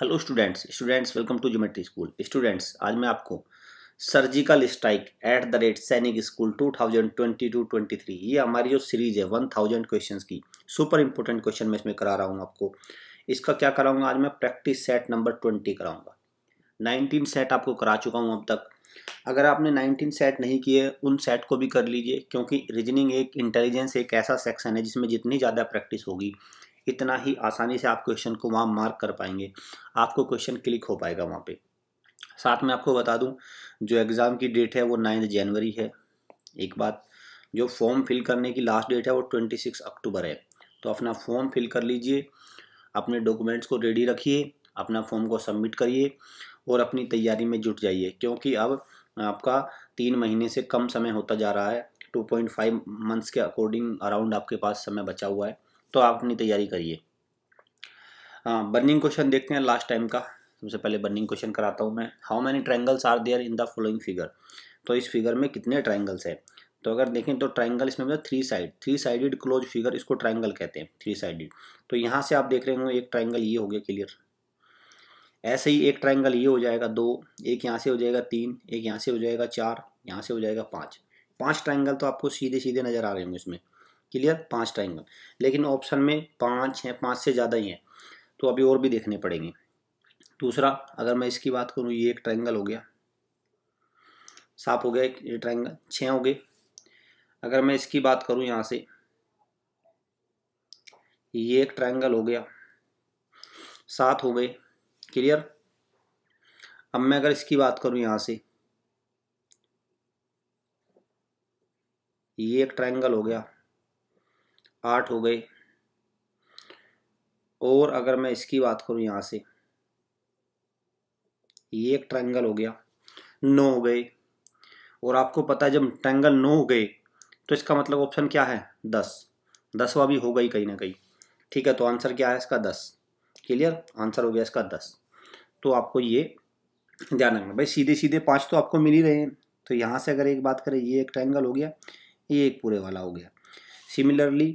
hello students students welcome to geometry school students आज मैं आपको surgical strike at the rate सैनिक school 2022-23 ये हमारी जो सीरीज है 1000 क्वेश्चंस की सुपर इंपॉर्टेंट क्वेश्चन मैं इसमें करा रहा हूँ आपको इसका क्या कराऊंगा आज मैं प्रैक्टिस सेट नंबर ट्वेंटी कराऊंगा नाइनटीन सेट आपको करा चुका हूँ अब तक अगर आपने नाइनटीन सेट नहीं किए उन सेट को भी कर लीजिए क्योंकि रीजनिंग एक इंटेलिजेंस एक ऐसा सेक्शन है जिसमें जितनी ज़्यादा प्रैक्टिस होगी इतना ही आसानी से आप क्वेश्चन को वहाँ मार्क कर पाएंगे आपको क्वेश्चन क्लिक हो पाएगा वहाँ पे साथ में आपको बता दूँ जो एग्ज़ाम की डेट है वो नाइन्थ जनवरी है एक बात जो फॉर्म फिल करने की लास्ट डेट है वो ट्वेंटी सिक्स अक्टूबर है तो अपना फॉर्म फिल कर लीजिए अपने डॉक्यूमेंट्स को रेडी रखिए अपना फॉर्म को सबमिट करिए और अपनी तैयारी में जुट जाइए क्योंकि अब आपका तीन महीने से कम समय होता जा रहा है टू पॉइंट फाइव मंथ्स के अकॉर्डिंग अराउंड आपके पास समय बचा हुआ है तो आप अपनी तैयारी करिए बर्निंग क्वेश्चन देखते हैं लास्ट टाइम का सबसे पहले बर्निंग क्वेश्चन कराता हूँ मैं how many triangles are there in the following figure तो इस फिगर में कितने ट्राइंगल्स हैं तो अगर देखें तो ट्राइंगल इसमें मतलब three side three sided closed figure इसको ट्राइंगल कहते हैं थ्री साइडेड तो यहाँ से आप देख रहे हो एक ट्राइंगल ये हो गया क्लियर ऐसे ही एक ट्राइंगल ये हो जाएगा दो एक यहाँ से हो जाएगा तीन एक यहाँ से हो जाएगा चार यहाँ से हो जाएगा पाँच पाँच ट्राइंगल तो आपको सीधे सीधे नज़र आ रहे होंगे इसमें क्लियर पांच ट्राइंगल लेकिन ऑप्शन में पांच हैं पांच से ज़्यादा ही हैं तो अभी और भी देखने पड़ेंगे दूसरा अगर मैं इसकी बात करूँ ये एक ट्राइंगल हो गया साफ हो गया एक ये ट्राइंगल छः हो गए अगर मैं इसकी बात करूँ यहाँ से ये एक ट्राइंगल हो गया सात हो गए क्लियर अब मैं अगर इसकी बात करूँ यहाँ से ये एक ट्राइंगल हो गया आठ हो गए और अगर मैं इसकी बात करूं यहाँ से ये एक ट्रायंगल हो गया नौ हो गए और आपको पता है जब ट्रैंगल नौ हो गए तो इसका मतलब ऑप्शन क्या है दस दसवा भी हो गई कहीं ना कहीं ठीक है तो आंसर क्या है इसका दस क्लियर आंसर हो गया इसका दस तो आपको ये ध्यान रखना भाई सीधे सीधे पाँच तो आपको मिल ही रहे हैं तो यहाँ से अगर एक बात करें ये एक ट्रायंगल हो गया ये एक पूरे वाला हो गया सिमिलरली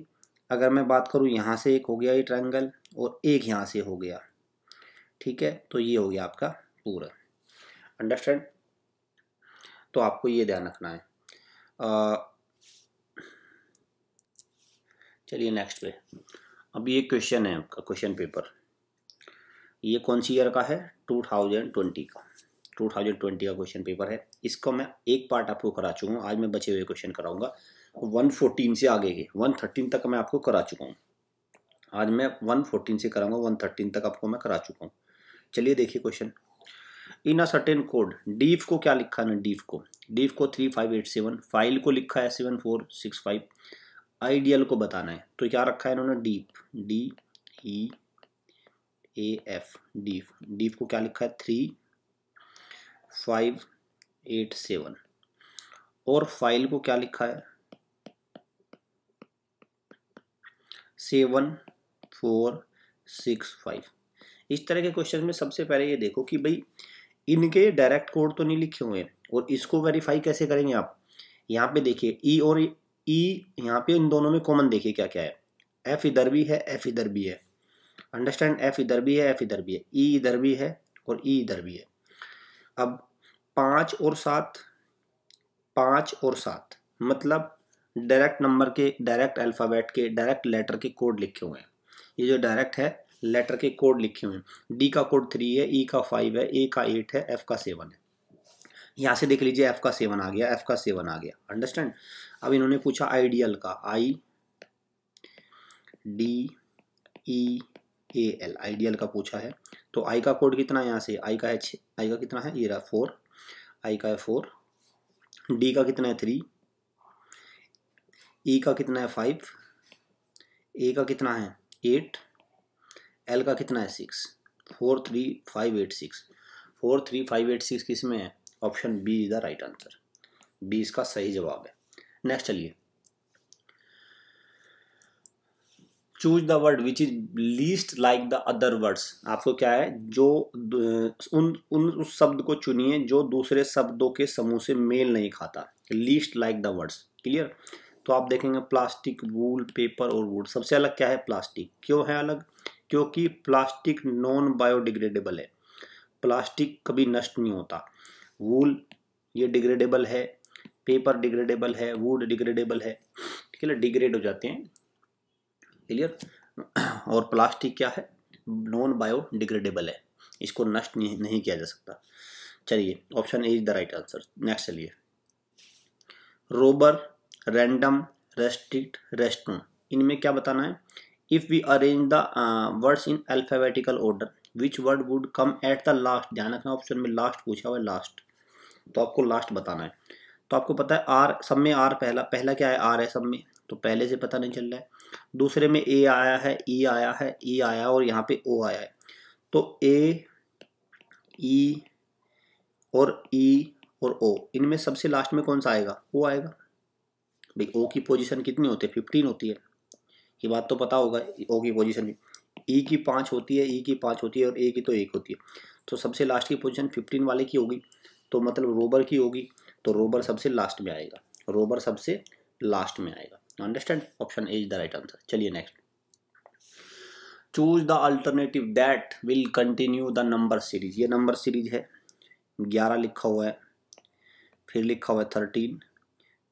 अगर मैं बात करूँ यहाँ से एक हो गया ये ट्रायंगल और एक यहाँ से हो गया ठीक है तो ये हो गया आपका पूरा अंडरस्टैंड तो आपको ये ध्यान रखना है चलिए नेक्स्ट पे अब ये क्वेश्चन है आपका क्वेश्चन पेपर ये कौन सी ईयर का है 2020 का 2020 का क्वेश्चन पेपर है इसको मैं एक पार्ट आपको करा चुका हूँ आज मैं बचे हुए क्वेश्चन कराऊंगा 114 से आगे के 113 तक मैं आपको करा चुका हूँ आज मैं 114 से कराऊंगा 113 तक आपको मैं करा चुका हूँ चलिए देखिए question in a certain code deaf को क्या लिखा है डीफ को डीफ को three five eight seven file को लिखा है seven four six five ideal को बताना है तो क्या रखा है इन्होंने deaf D E A F deaf deaf को क्या लिखा है थ्री फाइव एट सेवन और फाइल को क्या लिखा है सेवन फोर सिक्स फाइव इस तरह के क्वेश्चन में सबसे पहले ये देखो कि भाई इनके डायरेक्ट कोड तो नहीं लिखे हुए हैं और इसको वेरीफाई कैसे करेंगे आप यहाँ पे देखिए ई e और ई e, यहाँ पे इन दोनों में कॉमन देखिए क्या क्या है एफ इधर भी है एफ इधर भी है अंडरस्टैंड एफ इधर भी है एफ इधर भी है ई e इधर भी है और ई इधर भी है अब पाँच और सात पाँच और सात मतलब डायरेक्ट नंबर के डायरेक्ट अल्फ़ाबेट के डायरेक्ट लेटर के कोड लिखे हुए हैं ये जो डायरेक्ट है लेटर के कोड लिखे हुए हैं डी का कोड थ्री है ई e का फाइव है ए का एट है एफ का सेवन है यहाँ से देख लीजिए एफ का सेवन आ गया एफ का सेवन आ गया अंडरस्टैंड अब इन्होंने पूछा आइडियल का I D E A L ideal का पूछा है तो आई का कोड कितना है यहाँ से आई का है आई का कितना है ये रहा फोर आई का है फोर डी का कितना है थ्री ई e का कितना है फाइव ए का कितना है एट एल का कितना है six four three five eight six four three five eight six किस में है option B is the right answer B इसका सही जवाब है नेक्स्ट चलिए choose the word which is least like the other words आपको क्या है जो उन उन उस शब्द को चुनिए जो दूसरे शब्दों के समूह से मेल नहीं खाता least like the words clear तो आप देखेंगे प्लास्टिक वूल पेपर और वुड सबसे अलग क्या है प्लास्टिक क्यों है अलग क्योंकि प्लास्टिक नॉन बायोडिग्रेडेबल है प्लास्टिक कभी नष्ट नहीं होता वूल ये डिग्रेडेबल है पेपर डिग्रेडेबल है वुड डिग्रेडेबल है ठीक है डिग्रेड हो जाते हैं क्लियर और प्लास्टिक क्या है नॉन बायोडिग्रेडेबल है इसको नष्ट नहीं, नहीं किया जा सकता चलिए option A is the right answer next चलिए रोबर रैंडम रेस्ट्रिक्ट रेस्टरूम इनमें क्या बताना है if we arrange the words in alphabetical order which word would come at the last ध्यान रखना ऑप्शन में लास्ट पूछा हुआ है लास्ट तो आपको लास्ट बताना है तो आपको पता है आर सब में आर पहला पहला क्या है आर है सब में तो पहले से पता नहीं चल रहा है दूसरे में ए आया है ई e आया है ई e आया और यहाँ पे ओ आया है तो ए ई e और ई और ओ इनमें सबसे लास्ट में कौन सा आएगा ओ आएगा भाई ओ की पोजीशन कितनी होती है फिफ्टीन होती है ये बात तो पता होगा ओ की पोजीशन ई e की पाँच होती है ई e की पाँच होती है और ए की तो एक होती है तो सबसे लास्ट की पोजीशन फिफ्टीन वाले की होगी तो मतलब रोबर की होगी तो रोबर सबसे लास्ट में आएगा रोबर सबसे लास्ट में आएगा understand option A is the right answer चलिए next choose the alternative that will continue the number series ये नंबर सीरीज है ग्यारह लिखा हुआ है फिर लिखा हुआ है थर्टीन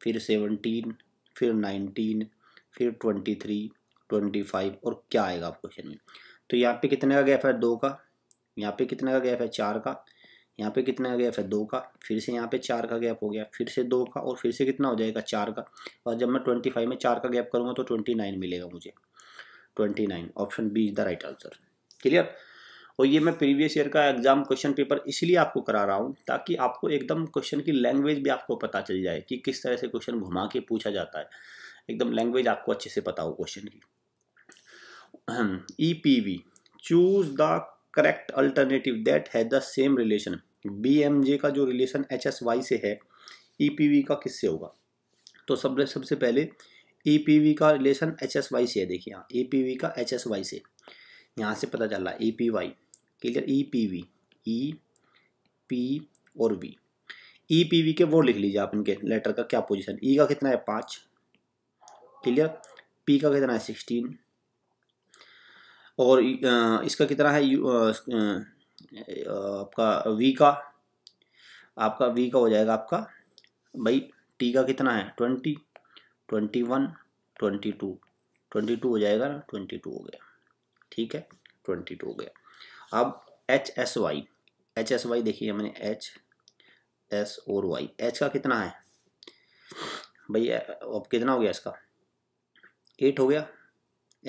फिर सेवनटीन फिर नाइनटीन फिर ट्वेंटी थ्री ट्वेंटी फाइव और क्या आएगा आप क्वेश्चन में तो यहाँ पे कितने का गैप है दो का यहाँ पे कितने का गैप है चार का यहाँ पे कितने का गैप है दो का फिर से यहाँ पे चार का गैप हो गया फिर से दो का और फिर से कितना हो जाएगा चार का और जब मैं ट्वेंटी फाइव में चार का गैप करूँगा तो ट्वेंटी नाइन मिलेगा मुझे twenty nine option B is the right answer clear और ये मैं प्रीवियस ईयर का एग्जाम क्वेश्चन पेपर इसलिए आपको करा रहा हूँ ताकि आपको एकदम क्वेश्चन की लैंग्वेज भी आपको पता चल जाए कि किस तरह से क्वेश्चन घुमा के पूछा जाता है एकदम लैंग्वेज आपको अच्छे से पता हो क्वेश्चन की E P V choose the correct alternative that has the same relation B M J का जो रिलेशन एच एस वाई से है ई पी वी का किससे होगा तो सब सबसे पहले ई पी वी का रिलेशन एच एस वाई से है देखिए यहाँ ई पी वी का एच एस वाई से यहाँ से पता चल रहा है E P Y clear E P V E P और वी ई पी वी के वो लिख लीजिए आप इनके लेटर का क्या पोजीशन ई e का कितना है पाँच क्लियर पी का कितना है सिक्सटीन और इसका कितना है यू आपका वी का आपका वी का हो जाएगा आपका भाई टी का कितना है twenty twenty one twenty two twenty two हो जाएगा ना ट्वेंटी टू हो गया ठीक है ट्वेंटी टू हो गया अब H S Y H S Y देखिए मैंने एच एस और वाई एच का कितना है भाई अब कितना हो गया इसका एट हो गया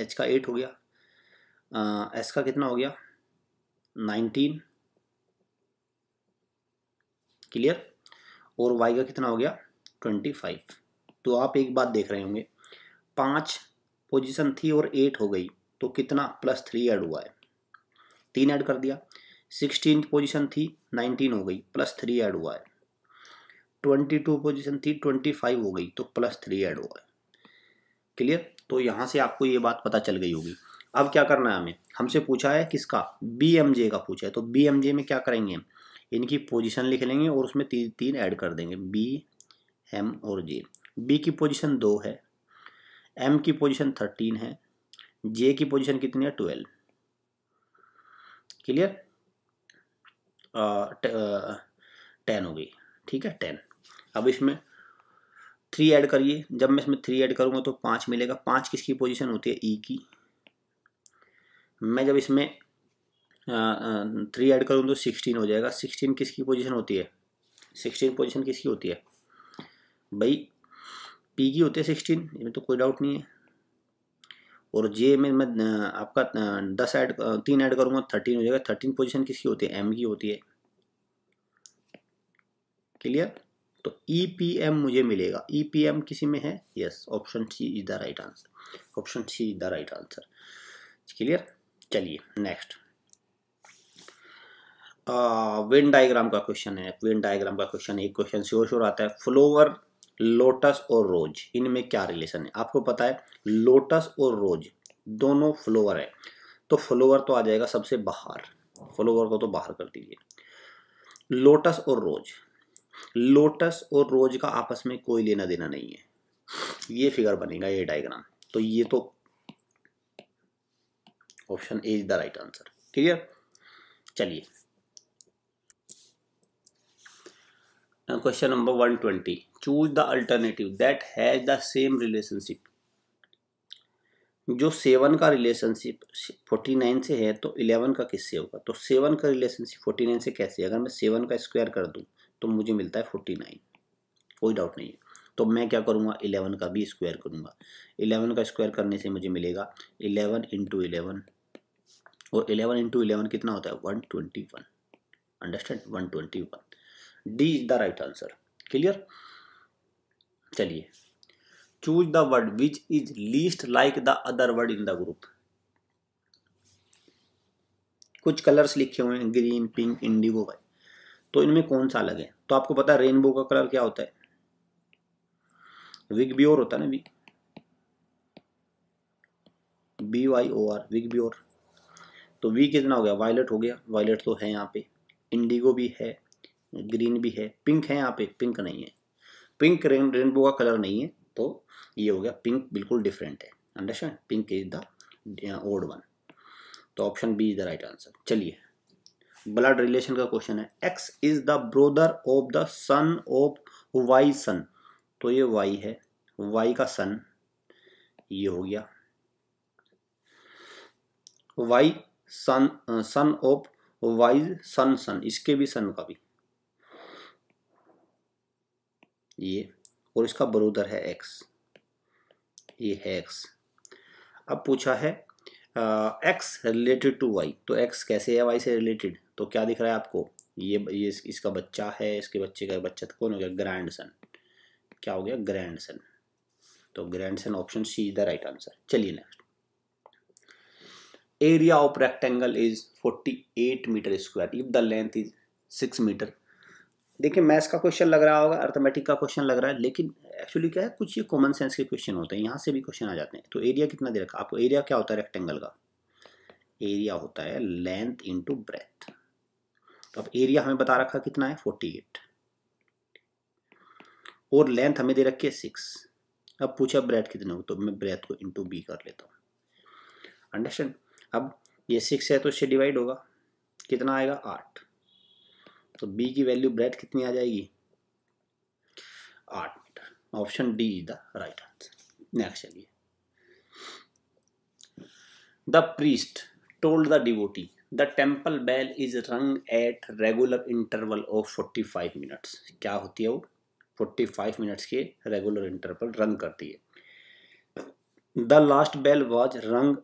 एच का एट हो गया एस का कितना हो गया नाइनटीन क्लियर और वाई का कितना हो गया ट्वेंटी फाइव तो आप एक बात देख रहे होंगे पाँच पोजीशन थी और एट हो गई तो कितना प्लस थ्री ऐड हुआ है तीन ऐड कर दिया सिक्सटीन पोजीशन थी नाइनटीन हो गई प्लस थ्री ऐड हुआ है ट्वेंटी टू पोजिशन थी ट्वेंटी फाइव हो गई तो प्लस थ्री ऐड हुआ है क्लियर तो यहाँ से आपको ये बात पता चल गई होगी अब क्या करना है हमें हमसे पूछा है किसका बी का पूछा है तो बी में क्या करेंगे इनकी पोजिशन लिख लेंगे और उसमें ती, तीन ऐड कर देंगे बी एम और जे बी की पोजिशन दो है एम की पोजिशन थर्टीन है जे की पोजिशन कितनी है ट्वेल्व क्लियर टेन हो गई ठीक है टेन अब इसमें थ्री ऐड करिए जब मैं इसमें थ्री ऐड करूँगा तो पाँच मिलेगा पाँच किसकी पोजीशन होती है ई e की मैं जब इसमें थ्री ऐड करूँ तो सिक्सटीन हो जाएगा सिक्सटीन किसकी पोजीशन होती है सिक्सटीन पोजीशन किसकी होती है भाई पी की होती है सिक्सटीन इसमें तो कोई डाउट नहीं है और जे में मैं आपका दस ऐड तीन ऐड करूंगा थर्टीन हो जाएगा थर्टीन पोजीशन किसकी होती है एम की होती है क्लियर तो ई पी एम मुझे मिलेगा ई पी एम किसी में है yes option C is the right answer option C is the right answer clear चलिए नेक्स्ट वेन डायग्राम का क्वेश्चन है वेन डायग्राम का क्वेश्चन एक क्वेश्चन श्योर श्योर आता है फ्लोवर लोटस और रोज इनमें क्या रिलेशन है आपको पता है लोटस और रोज दोनों फ्लोवर है तो फ्लोवर तो आ जाएगा सबसे बाहर फ्लोवर को तो बाहर कर दीजिए लोटस और रोज लोटस और रोज का आपस में कोई लेना देना नहीं है ये फिगर बनेगा ये डायग्राम तो ये तो option A is the right answer clear चलिए question number one twenty choose the alternative that has the same relationship जो सेवन का रिलेशनशिप फोर्टी नाइन से है तो इलेवन का किससे होगा तो सेवन का रिलेशनशिप फोर्टी नाइन से कैसे अगर मैं सेवन का स्क्वायर कर दूं तो मुझे मिलता है फोर्टी नाइन कोई डाउट नहीं है तो मैं क्या करूंगा इलेवन का भी स्क्वायर करूंगा इलेवन का स्क्वायर करने से मुझे मिलेगा इलेवन इंटू इलेवन और इलेवन इंटू इलेवन कितना होता है one twenty one understand one twenty one D is the right answer clear चलिए choose the word which is least like the other word in the group कुछ colours लिखे हुए हैं green pink Indigo भाई तो इनमें कौन सा अलग है तो आपको पता है रेनबो का कलर क्या होता है विग बियोर होता है ना V B Y O R विग ब्योर तो वी कितना हो गया वायलेट हो गया वायलेट तो है यहाँ पे इंडिगो भी है ग्रीन भी है पिंक है यहाँ पे पिंक नहीं है पिंक रेनबो का कलर नहीं है तो ये हो गया पिंक बिल्कुल डिफरेंट है understand pink is the old one तो option B is the right answer चलिए ब्लड रिलेशन का क्वेश्चन है X is the brother of the son of Y son तो ये वाई है वाई का सन ये हो गया Y son son of Y son son इसके भी सन का भी ये और इसका बरूदर है एक्स ये है एक्स अब पूछा है एक्स रिलेटेड टू वाई तो एक्स कैसे है वाई से रिलेटेड तो क्या दिख रहा है आपको ये ये इसका बच्चा है इसके बच्चे का बच्चा कौन हो गया ग्रैंड सन क्या हो गया ग्रैंड सन तो grandson option C is the right answer चलिए next area of rectangle is 48 metre square if the length is 6 metre देखिए मैथ्स का क्वेश्चन लग रहा होगा अर्थमेटिक का क्वेश्चन लग रहा है लेकिन एक्चुअली क्या है कुछ ये कॉमन सेंस के क्वेश्चन होते हैं यहाँ से भी क्वेश्चन आ जाते हैं तो एरिया कितना दे रखा आपको एरिया क्या होता है रेक्टेंगल का एरिया होता है लेंथ इंटू ब्रेथ तो अब एरिया हमें बता रखा कितना है फोर्टी एट और लेंथ हमें दे रखी है सिक्स अब पूछा ब्रेथ कितने हो तो मैं ब्रेथ को इंटू बी कर लेता हूँ अंडरस्टैंड अब ये सिक्स है तो इससे डिवाइड होगा कितना आएगा आठ तो बी की वैल्यू ब्रेथ कितनी आ जाएगी आठ metre option D is the right answer next चलिए the priest told the devotee the temple bell is rung at regular interval of forty five minutes क्या होती है वो फोर्टी फाइव मिनट्स के रेगुलर इंटरवल रंग करती है the last bell was rung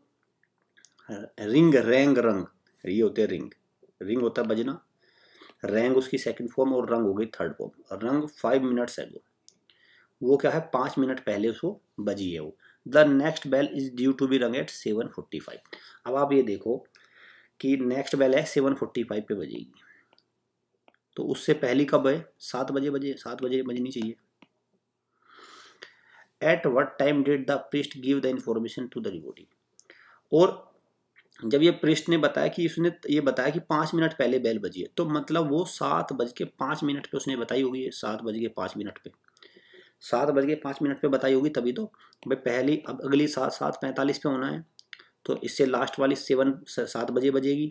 ring rang rung ये होते हैं रिंग रिंग होता है बजना रैंग उसकी सेकंड फॉर्म और रंग हो गई थर्ड फॉर्म रंग फाइव मिनट्स है वो वो क्या है पाँच मिनट पहले उसको बजी है वो the next bell is due to be rung at seven forty five अब आप ये देखो कि नेक्स्ट बेल है सेवन फोर्टी फाइव पर बजेगी तो उससे पहली कब है सात बजे बजे सात बजे बजनी चाहिए at what time did the priest give the information to the devotee और जब ये पृष्ठ ने बताया कि उसने ये बताया कि पाँच मिनट पहले बैल बजी है तो मतलब वो सात बज के पाँच मिनट पे उसने बताई होगी सात बज के पाँच मिनट पे सात बज के पाँच मिनट पे बताई होगी तभी तो भाई पहली अब अगली सात सात पैंतालीस पे होना है तो इससे लास्ट वाली सेवन सात बजे बजेगी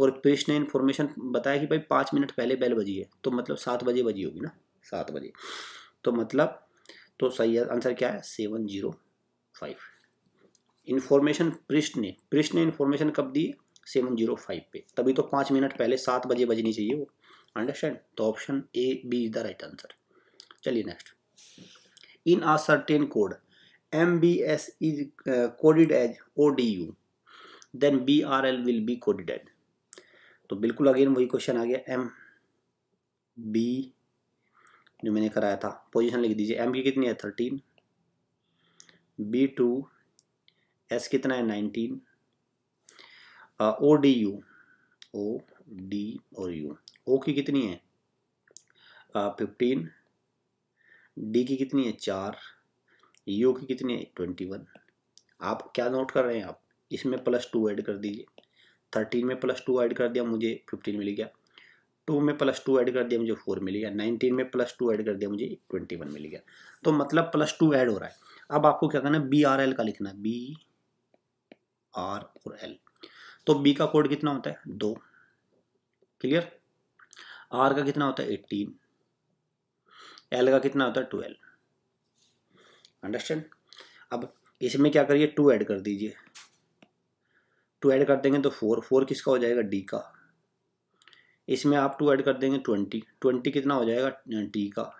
और पृष्ठ ने इन्फॉर्मेशन बताया कि भाई पाँच मिनट पहले बैल बजी है तो मतलब सात बजे बजी होगी ना सात बजे तो मतलब तो सही आंसर क्या है सेवन जीरो फाइव इन्फॉर्मेशन पृष्ठ ने पृष्ठ ने इन्फॉर्मेशन कब दी सेवन जीरो फाइव पे तभी तो पाँच मिनट पहले सात बजे बजनी चाहिए वो अंडरस्टैंड तो option A B is the right answer चलिए next in a certain code M B S is coded as O D U then B R L will be coded as तो बिल्कुल अगेन वही question आ गया M B जो मैंने कराया था position लिख दीजिए एम की कितनी है थर्टीन बी टू एस कितना है nineteen O D U O D और यू ओ की कितनी है फिफ्टीन डी की कितनी है चार यू की कितनी है ट्वेंटी वन आप क्या नोट कर रहे हैं आप इसमें प्लस टू ऐड कर दीजिए थर्टीन में प्लस टू ऐड कर दिया मुझे फिफ्टीन मिल गया टू में प्लस टू ऐड कर दिया मुझे फोर मिल गया नाइनटीन में प्लस टू ऐड कर दिया मुझे ट्वेंटी वन मिल गया तो मतलब प्लस टू ऐड हो रहा है अब आपको क्या करना है बी आर एल का लिखना है बी आर और एल तो बी का कोड कितना होता है दो क्लियर आर का कितना होता है एट्टीन एल का कितना होता है ट्वेल्व अंडरस्टैंड अब इसमें क्या करिए टू ऐड कर दीजिए टू ऐड कर देंगे तो फोर फोर किसका हो जाएगा डी का इसमें आप टू ऐड कर देंगे ट्वेंटी ट्वेंटी कितना हो जाएगा टी का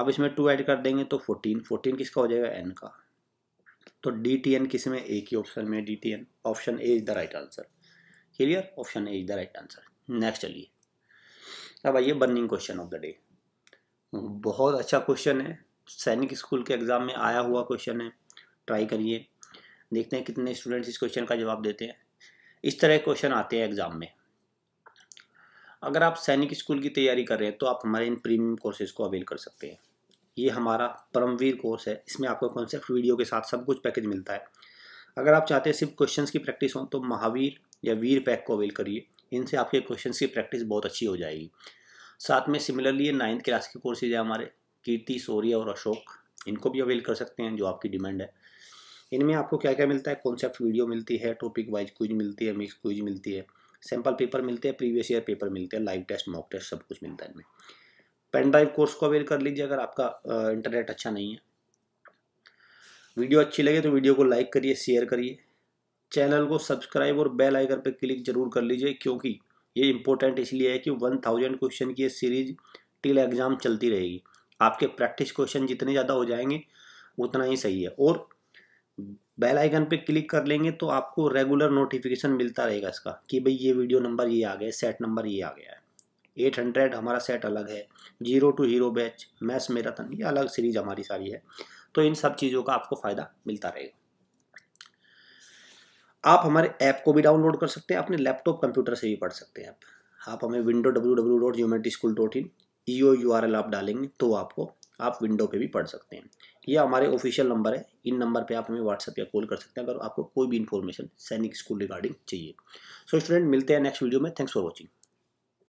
आप इसमें टू ऐड कर देंगे तो फोर्टीन फोर्टीन किसका हो जाएगा एन का तो डी टी एन किसी में एक ही ऑप्शन में D T N option A is the right answer clear option A is the right answer next चलिए अब आइए burning question of the day बहुत अच्छा क्वेश्चन है सैनिक स्कूल के एग्ज़ाम में आया हुआ क्वेश्चन है ट्राई करिए देखते हैं कितने स्टूडेंट्स इस क्वेश्चन का जवाब देते हैं इस तरह के क्वेश्चन आते हैं एग्ज़ाम में अगर आप सैनिक स्कूल की तैयारी कर रहे हैं तो आप हमारे इन प्रीमियम कोर्सेज़ को अवेल कर सकते हैं ये हमारा परमवीर कोर्स है इसमें आपको कॉन्सेप्ट वीडियो के साथ सब कुछ पैकेज मिलता है अगर आप चाहते हैं सिर्फ क्वेश्चन की प्रैक्टिस हो तो महावीर या वीर पैक को अवेल करिए इनसे आपके क्वेश्चन की प्रैक्टिस बहुत अच्छी हो जाएगी साथ में सिमिलरली ये नाइन्थ क्लास के कोर्सेज हैं हमारे कीर्ति सौर्य और अशोक इनको भी अवेल कर सकते हैं जो आपकी डिमांड है इनमें आपको क्या क्या मिलता है कॉन्सेप्ट वीडियो मिलती है टॉपिक वाइज क्विज मिलती है मिक्स क्विज मिलती है सैम्पल पेपर मिलते हैं प्रीवियस ईयर पेपर मिलते हैं लाइव टेस्ट मॉक टेस्ट सब कुछ मिलता है इनमें पेन ड्राइव कोर्स को अवेल कर लीजिए अगर आपका इंटरनेट अच्छा नहीं है वीडियो अच्छी लगे तो वीडियो को लाइक करिए शेयर करिए चैनल को सब्सक्राइब और बेल आइकन पर क्लिक जरूर कर लीजिए क्योंकि ये इंपॉर्टेंट इसलिए है कि वन थाउजेंड क्वेश्चन की ये सीरीज टिल एग्ज़ाम चलती रहेगी आपके प्रैक्टिस क्वेश्चन जितने ज़्यादा हो जाएंगे उतना ही सही है और बेल आइकन पे क्लिक कर लेंगे तो आपको रेगुलर नोटिफिकेशन मिलता रहेगा इसका कि भाई ये वीडियो नंबर ये आ गया सेट नंबर ये आ गया है एट हंड्रेड हमारा सेट अलग है zero to hero batch maths marathon ये अलग सीरीज हमारी सारी है तो इन सब चीज़ों का आपको फ़ायदा मिलता रहेगा आप हमारे ऐप को भी डाउनलोड कर सकते हैं अपने लैपटॉप कंप्यूटर से भी पढ़ सकते हैं आप आप हमें window W W dot geometry school dot in ई ओ यू आर एल आप डालेंगे तो आपको आप विंडो पे भी पढ़ सकते हैं ये हमारे ऑफिशियल नंबर है इन नंबर पे आप हमें व्हाट्सएप या कॉल कर सकते हैं अगर आपको कोई भी इन्फॉर्मेशन सैनिक स्कूल रिगार्डिंग चाहिए सो स्टूडेंट मिलते हैं नेक्स्ट वीडियो में थैंक्स फॉर वॉचिंग